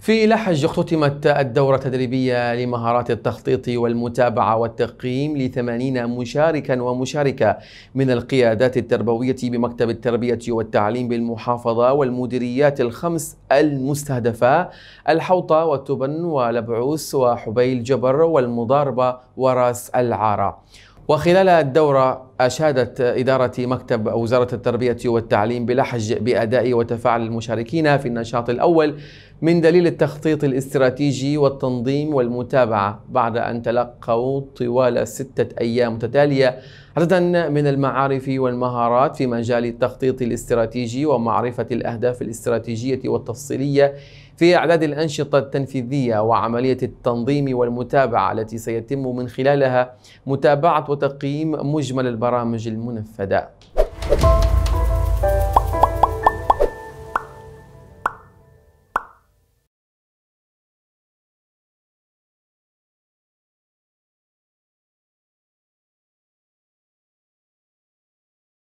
في لحج اختتمت الدورة التدريبية لمهارات التخطيط والمتابعة والتقييم لثمانين مشاركا ومشاركة من القيادات التربوية بمكتب التربية والتعليم بالمحافظة والمديريات الخمس المستهدفة الحوطة والتبن ولبعوس وحبيل جبر والمضاربة وراس العارة وخلال الدورة أشادت إدارة مكتب وزارة التربية والتعليم بلحج بأداء وتفاعل المشاركين في النشاط الأول من دليل التخطيط الاستراتيجي والتنظيم والمتابعة بعد أن تلقوا طوال ستة أيام متتالية عددا من المعارف والمهارات في مجال التخطيط الاستراتيجي ومعرفة الأهداف الاستراتيجية والتفصيلية في إعداد الأنشطة التنفيذية وعملية التنظيم والمتابعة التي سيتم من خلالها متابعة وتقييم مجمل البرامج البرامج المنفذة